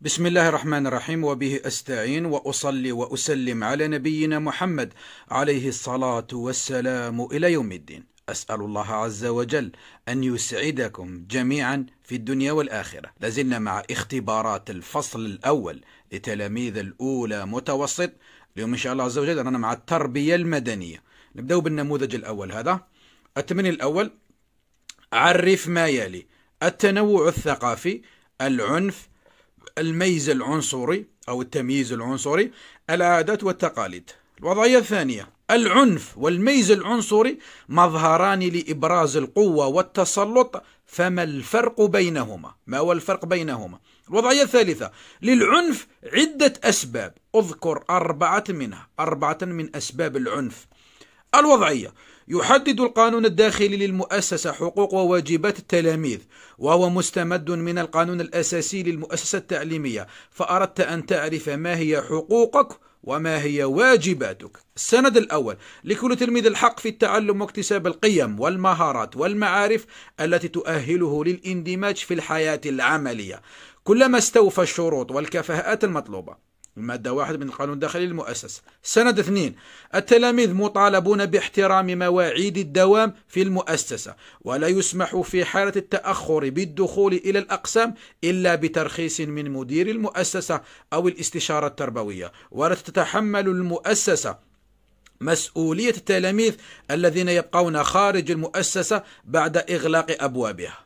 بسم الله الرحمن الرحيم وبه استعين واصلي واسلم على نبينا محمد عليه الصلاه والسلام الى يوم الدين. اسال الله عز وجل ان يسعدكم جميعا في الدنيا والاخره. لازلنا مع اختبارات الفصل الاول لتلاميذ الاولى متوسط. اليوم ان شاء الله عز وجل رانا مع التربيه المدنيه. نبداو بالنموذج الاول هذا. التمرين الاول عرف ما يلي التنوع الثقافي، العنف، الميز العنصري أو التمييز العنصري العادات والتقاليد الوضعية الثانية العنف والميز العنصري مظهران لإبراز القوة والتسلط فما الفرق بينهما ما هو الفرق بينهما الوضعية الثالثة للعنف عدة أسباب أذكر أربعة منها أربعة من أسباب العنف الوضعية يحدد القانون الداخلي للمؤسسة حقوق وواجبات التلاميذ وهو مستمد من القانون الأساسي للمؤسسة التعليمية فأردت أن تعرف ما هي حقوقك وما هي واجباتك السند الأول لكل تلميذ الحق في التعلم واكتساب القيم والمهارات والمعارف التي تؤهله للاندماج في الحياة العملية كلما استوفى الشروط والكفاءات المطلوبة المادة واحد من القانون الداخلي للمؤسسة سند اثنين التلاميذ مطالبون باحترام مواعيد الدوام في المؤسسة ولا يسمح في حالة التأخر بالدخول إلى الأقسام إلا بترخيص من مدير المؤسسة أو الاستشارة التربوية ولا تتحمل المؤسسة مسؤولية التلاميذ الذين يبقون خارج المؤسسة بعد إغلاق أبوابها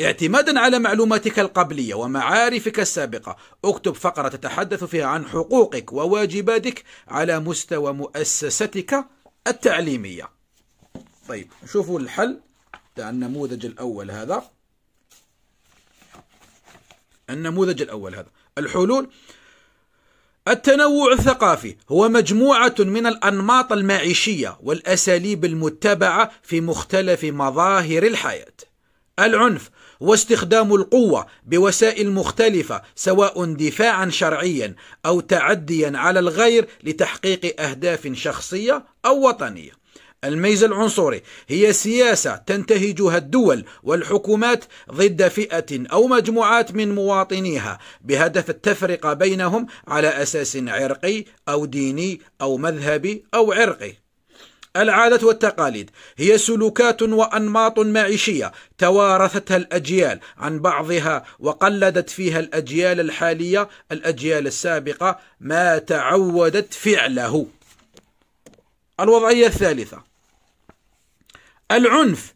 اعتمادا على معلوماتك القبلية ومعارفك السابقة اكتب فقرة تتحدث فيها عن حقوقك وواجباتك على مستوى مؤسستك التعليمية طيب شوفوا الحل تاع النموذج الأول هذا النموذج الأول هذا الحلول التنوع الثقافي هو مجموعة من الأنماط المعيشية والأساليب المتبعة في مختلف مظاهر الحياة العنف واستخدام القوة بوسائل مختلفة سواء دفاعا شرعيا أو تعديا على الغير لتحقيق أهداف شخصية أو وطنية. الميز العنصري هي سياسة تنتهجها الدول والحكومات ضد فئة أو مجموعات من مواطنيها بهدف التفرقة بينهم على أساس عرقي أو ديني أو مذهبي أو عرقي. العادات والتقاليد هي سلوكات وأنماط معيشية توارثتها الأجيال عن بعضها وقلدت فيها الأجيال الحالية الأجيال السابقة ما تعودت فعله. الوضعية الثالثة العنف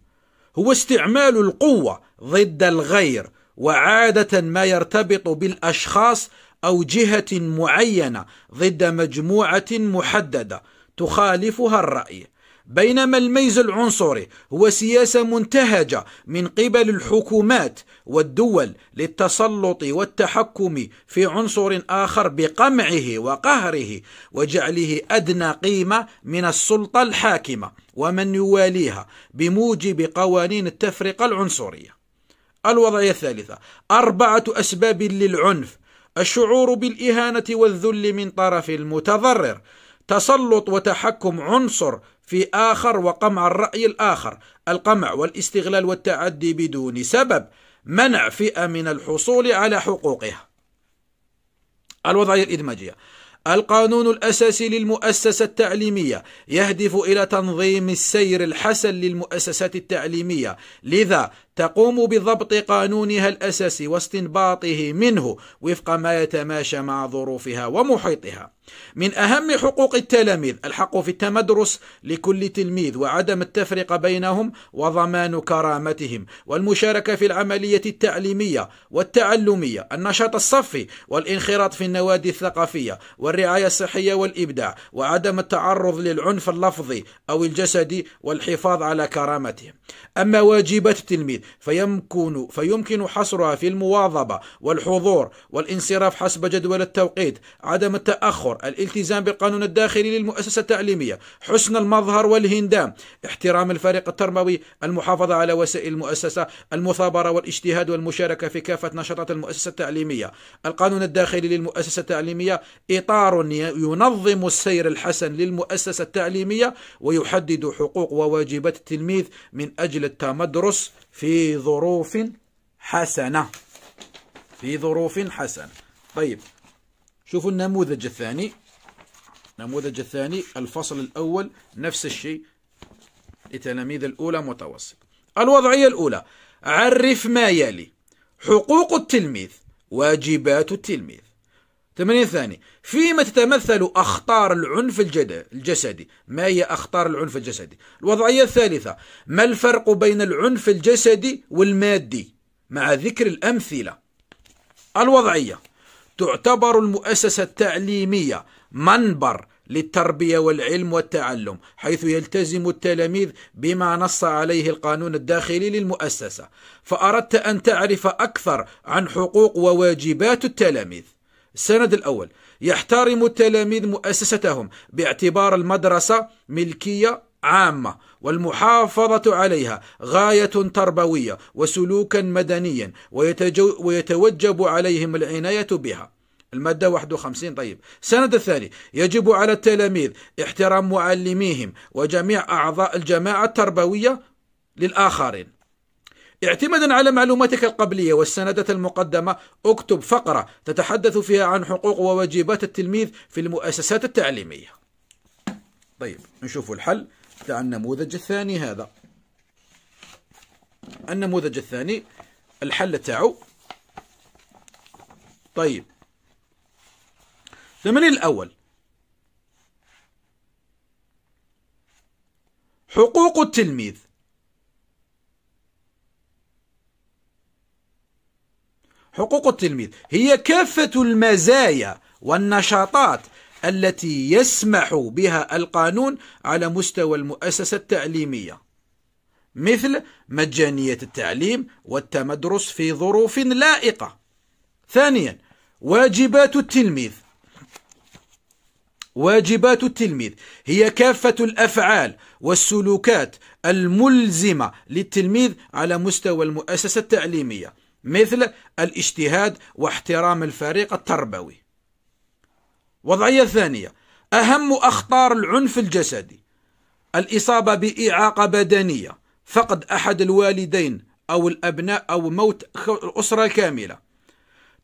هو استعمال القوة ضد الغير وعادة ما يرتبط بالأشخاص أو جهة معينة ضد مجموعة محددة تخالفها الرأي بينما الميز العنصري هو سياسة منتهجة من قبل الحكومات والدول للتسلط والتحكم في عنصر آخر بقمعه وقهره وجعله أدنى قيمة من السلطة الحاكمة ومن يواليها بموجب قوانين التفرقة العنصرية الوضعية الثالثة أربعة أسباب للعنف الشعور بالإهانة والذل من طرف المتضرر تسلط وتحكم عنصر في آخر وقمع الرأي الآخر القمع والاستغلال والتعدي بدون سبب منع فئة من الحصول على حقوقها الوضعية الإدماجية القانون الأساسي للمؤسسة التعليمية يهدف إلى تنظيم السير الحسن للمؤسسات التعليمية لذا تقوم بضبط قانونها الأساسي واستنباطه منه وفق ما يتماشى مع ظروفها ومحيطها من أهم حقوق التلاميذ الحق في التمدرس لكل تلميذ وعدم التفرقة بينهم وضمان كرامتهم والمشاركة في العملية التعليمية والتعلمية النشاط الصفي والانخراط في النوادي الثقافية والرعاية الصحية والإبداع وعدم التعرض للعنف اللفظي أو الجسدي والحفاظ على كرامتهم أما واجبات التلميذ فيمكن فيمكن حصرها في المواظبة والحضور والانصراف حسب جدول التوقيت، عدم التأخر، الالتزام بالقانون الداخلي للمؤسسة التعليمية، حسن المظهر والهندام، احترام الفريق التربوي، المحافظة على وسائل المؤسسة، المثابرة والاجتهاد والمشاركة في كافة نشاطات المؤسسة التعليمية، القانون الداخلي للمؤسسة التعليمية إطار ينظم السير الحسن للمؤسسة التعليمية ويحدد حقوق وواجبات التلميذ من أجل التمدرس في ظروف حسنة في ظروف حسنة طيب شوفوا النموذج الثاني النموذج الثاني الفصل الأول نفس الشيء لتلاميذ الأولى متوسط الوضعية الأولى عرف ما يلي حقوق التلميذ واجبات التلميذ تمرين ثاني فيما تتمثل أخطار العنف الجسدي ما هي أخطار العنف الجسدي الوضعية الثالثة ما الفرق بين العنف الجسدي والمادي مع ذكر الأمثلة الوضعية تعتبر المؤسسة التعليمية منبر للتربية والعلم والتعلم حيث يلتزم التلاميذ بما نص عليه القانون الداخلي للمؤسسة فأردت أن تعرف أكثر عن حقوق وواجبات التلاميذ السند الأول يحترم التلاميذ مؤسستهم باعتبار المدرسة ملكية عامة والمحافظة عليها غاية تربوية وسلوكا مدنيا ويتوجب عليهم العناية بها المادة 51 طيب السند الثاني يجب على التلاميذ احترام معلميهم وجميع أعضاء الجماعة التربوية للآخرين اعتمادا على معلوماتك القبلية والسندات المقدمة اكتب فقرة تتحدث فيها عن حقوق وواجبات التلميذ في المؤسسات التعليمية طيب نشوف الحل تاع النموذج الثاني هذا النموذج الثاني الحل تاعو طيب ثمن الأول حقوق التلميذ حقوق التلميذ هي كافة المزايا والنشاطات التي يسمح بها القانون على مستوى المؤسسة التعليمية مثل مجانية التعليم والتمدرس في ظروف لائقة ثانيا واجبات التلميذ واجبات التلميذ هي كافة الأفعال والسلوكات الملزمة للتلميذ على مستوى المؤسسة التعليمية مثل الاجتهاد واحترام الفريق التربوي وضعية ثانية أهم أخطار العنف الجسدي الإصابة بإعاقة بدنية فقد أحد الوالدين أو الأبناء أو موت الأسرة كاملة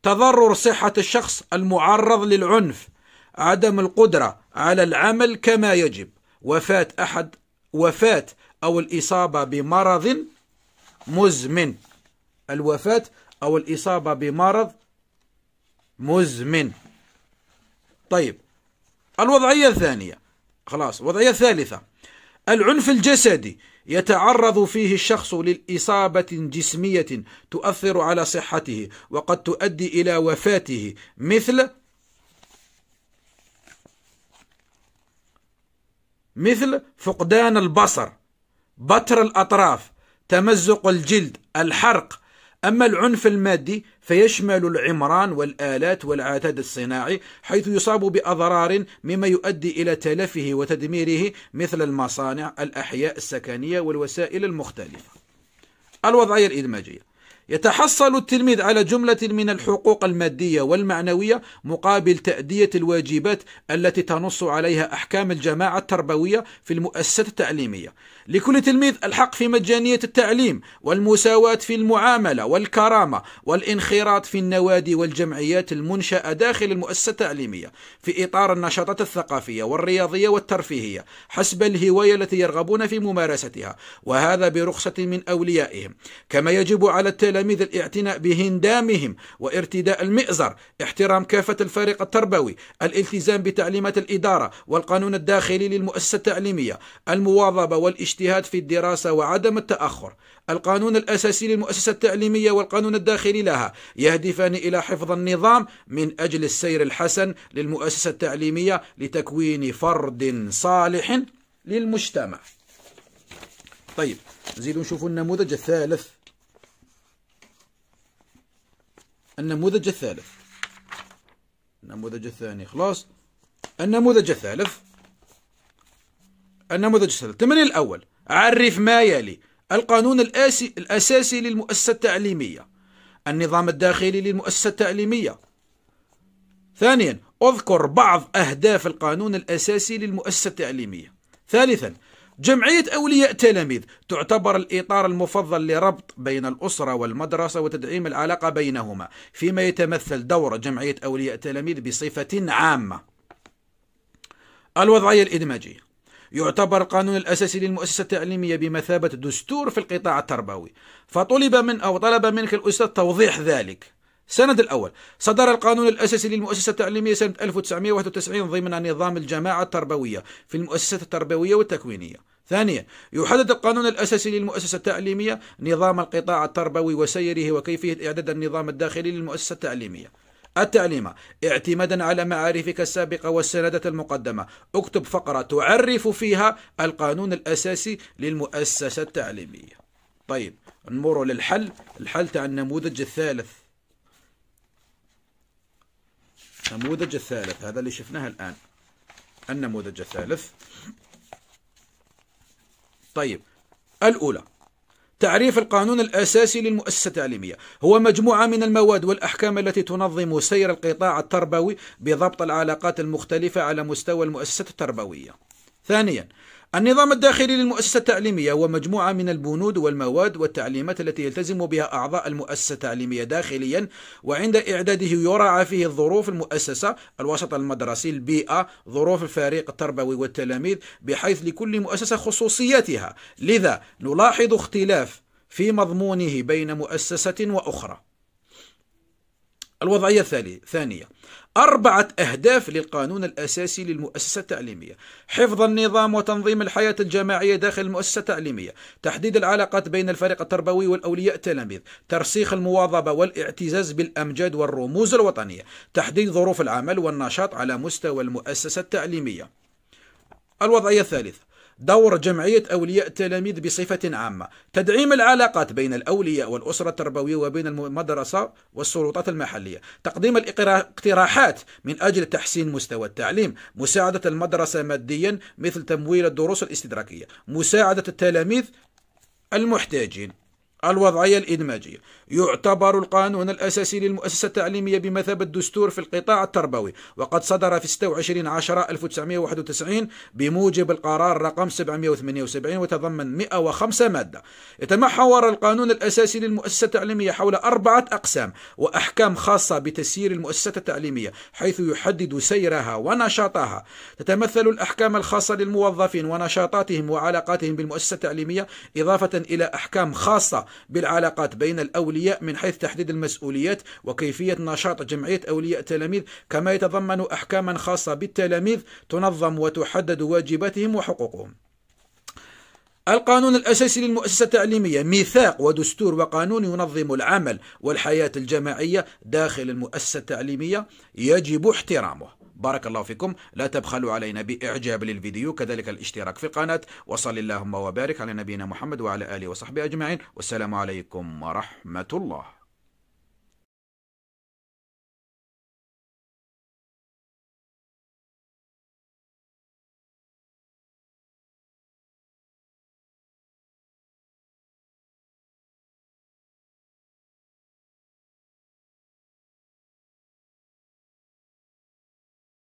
تضرر صحة الشخص المعرض للعنف عدم القدرة على العمل كما يجب وفاة أحد وفاة أو الإصابة بمرض مزمن الوفاة أو الإصابة بمرض مزمن طيب الوضعية الثانية خلاص الوضعية الثالثة العنف الجسدي يتعرض فيه الشخص للإصابة جسمية تؤثر على صحته وقد تؤدي إلى وفاته مثل مثل فقدان البصر بتر الأطراف تمزق الجلد الحرق أما العنف المادي فيشمل العمران والآلات والعتاد الصناعي حيث يصاب بأضرار مما يؤدي إلى تلفه وتدميره مثل المصانع الأحياء السكنية والوسائل المختلفة الوضعية الإدماجية يتحصل التلميذ على جملة من الحقوق المادية والمعنوية مقابل تأدية الواجبات التي تنص عليها أحكام الجماعة التربوية في المؤسسة التعليمية لكل تلميذ الحق في مجانية التعليم والمساواة في المعاملة والكرامة والانخراط في النوادي والجمعيات المنشأة داخل المؤسسة التعليمية في إطار النشاطات الثقافية والرياضية والترفيهية حسب الهواية التي يرغبون في ممارستها وهذا برخصة من أوليائهم كما يجب على التلاميذ التلاميذ الاعتناء بهندامهم وارتداء المئزر احترام كافة الفريق التربوي الالتزام بتعليمات الإدارة والقانون الداخلي للمؤسسة التعليمية المواظبة والاجتهاد في الدراسة وعدم التأخر القانون الأساسي للمؤسسة التعليمية والقانون الداخلي لها يهدفان إلى حفظ النظام من أجل السير الحسن للمؤسسة التعليمية لتكوين فرد صالح للمجتمع طيب نزيدوا نشوفوا النموذج الثالث النموذج الثالث النموذج الثاني خلاص النموذج الثالث النموذج الثالث التمرين الأول عرف ما يلي القانون الأسي الأساسي للمؤسسة التعليمية النظام الداخلي للمؤسسة التعليمية ثانيا اذكر بعض أهداف القانون الأساسي للمؤسسة التعليمية ثالثا جمعية أولياء تلاميذ تعتبر الإطار المفضل لربط بين الأسرة والمدرسة وتدعيم العلاقة بينهما فيما يتمثل دور جمعية أولياء تلاميذ بصفة عامة الوضعية الإدماجية يعتبر القانون الأساسي للمؤسسة التعليمية بمثابة دستور في القطاع التربوي فطلب من أو طلب منك الأستاذ توضيح ذلك السند الأول صدر القانون الأساسي للمؤسسة التعليمية سنة 1991 ضمن نظام الجماعة التربوية في المؤسسة التربوية والتكوينية ثانيا يحدد القانون الأساسي للمؤسسة التعليمية نظام القطاع التربوي وسيره وكيفية إعداد النظام الداخلي للمؤسسة التعليمية التعليمة اعتمادا على معارفك السابقة والسندة المقدمة اكتب فقرة تعرف فيها القانون الأساسي للمؤسسة التعليمية طيب نمر للحل الحل تاع النموذج الثالث النموذج الثالث هذا اللي شفناه الآن النموذج الثالث طيب الأولى تعريف القانون الأساسي للمؤسسة التعليمية هو مجموعة من المواد والأحكام التي تنظم سير القطاع التربوي بضبط العلاقات المختلفة على مستوى المؤسسة التربوية ثانيا النظام الداخلي للمؤسسة التعليمية هو مجموعة من البنود والمواد والتعليمات التي يلتزم بها أعضاء المؤسسة التعليمية داخليا وعند إعداده يراعى فيه ظروف المؤسسة الوسط المدرسي البيئة ظروف الفريق التربوي والتلاميذ بحيث لكل مؤسسة خصوصياتها لذا نلاحظ اختلاف في مضمونه بين مؤسسة وأخرى الوضعية الثانية أربعة أهداف للقانون الأساسي للمؤسسة التعليمية حفظ النظام وتنظيم الحياة الجماعية داخل المؤسسة التعليمية تحديد العلاقات بين الفريق التربوي والأولياء التلاميذ ترسيخ المواظبة والاعتزاز بالأمجاد والرموز الوطنية تحديد ظروف العمل والنشاط على مستوى المؤسسة التعليمية الوضعية الثالثة دور جمعية أولياء التلاميذ بصفة عامة تدعيم العلاقات بين الأولياء والأسرة التربوية وبين المدرسة والسلطات المحلية تقديم الاقتراحات من أجل تحسين مستوى التعليم مساعدة المدرسة ماديا مثل تمويل الدروس الاستدراكية مساعدة التلاميذ المحتاجين الوضعية الإدماجية يعتبر القانون الأساسي للمؤسسة التعليمية بمثابة دستور في القطاع التربوي وقد صدر في 26 10 1991 بموجب القرار رقم 778 وتضمن 105 مادة يتمحور القانون الأساسي للمؤسسة التعليمية حول أربعة أقسام وأحكام خاصة بتسيير المؤسسة التعليمية حيث يحدد سيرها ونشاطها تتمثل الأحكام الخاصة للموظفين ونشاطاتهم وعلاقاتهم بالمؤسسة التعليمية إضافة إلى أحكام خاصة بالعلاقات بين الأولياء من حيث تحديد المسؤوليات وكيفية نشاط جمعية أولياء التلاميذ كما يتضمن أحكاما خاصة بالتلاميذ تنظم وتحدد واجباتهم وحقوقهم القانون الأساسي للمؤسسة التعليمية ميثاق ودستور وقانون ينظم العمل والحياة الجماعية داخل المؤسسة التعليمية يجب احترامه بارك الله فيكم لا تبخلوا علينا بإعجاب للفيديو كذلك الاشتراك في القناة وصل اللهم وبارك على نبينا محمد وعلى آله وصحبه أجمعين والسلام عليكم ورحمة الله